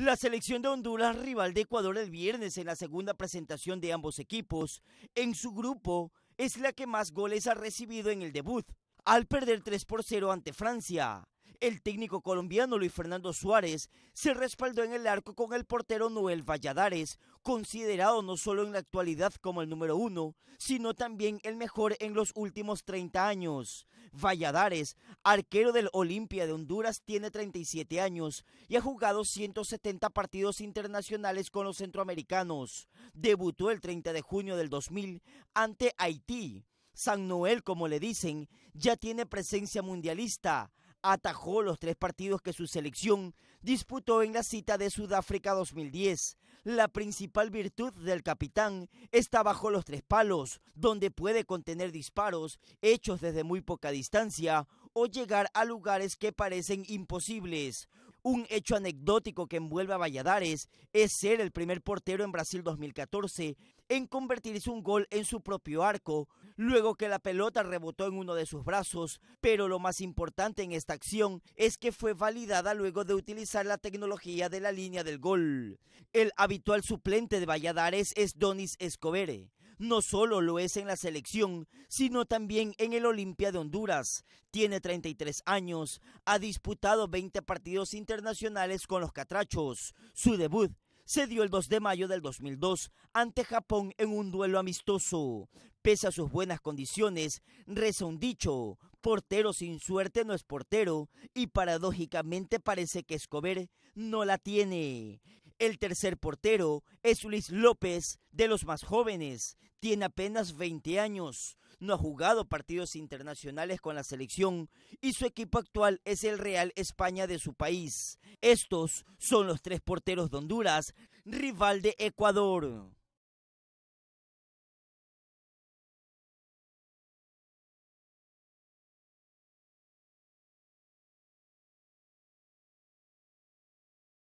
La selección de Honduras, rival de Ecuador el viernes en la segunda presentación de ambos equipos, en su grupo es la que más goles ha recibido en el debut, al perder 3 por 0 ante Francia. El técnico colombiano Luis Fernando Suárez se respaldó en el arco con el portero Noel Valladares, considerado no solo en la actualidad como el número uno, sino también el mejor en los últimos 30 años. Valladares, arquero del Olimpia de Honduras, tiene 37 años y ha jugado 170 partidos internacionales con los centroamericanos. Debutó el 30 de junio del 2000 ante Haití. San Noel, como le dicen, ya tiene presencia mundialista atajó los tres partidos que su selección disputó en la cita de Sudáfrica 2010. La principal virtud del capitán está bajo los tres palos, donde puede contener disparos hechos desde muy poca distancia o llegar a lugares que parecen imposibles. Un hecho anecdótico que envuelve a Valladares es ser el primer portero en Brasil 2014 en convertirse un gol en su propio arco, luego que la pelota rebotó en uno de sus brazos, pero lo más importante en esta acción es que fue validada luego de utilizar la tecnología de la línea del gol. El habitual suplente de Valladares es Donis Escobere, no solo lo es en la selección, sino también en el Olimpia de Honduras. Tiene 33 años, ha disputado 20 partidos internacionales con los Catrachos. Su debut se dio el 2 de mayo del 2002 ante Japón en un duelo amistoso. Pese a sus buenas condiciones, reza un dicho, portero sin suerte no es portero, y paradójicamente parece que Escobar no la tiene. El tercer portero es Luis López, de los más jóvenes. Tiene apenas 20 años. No ha jugado partidos internacionales con la selección y su equipo actual es el Real España de su país. Estos son los tres porteros de Honduras, rival de Ecuador.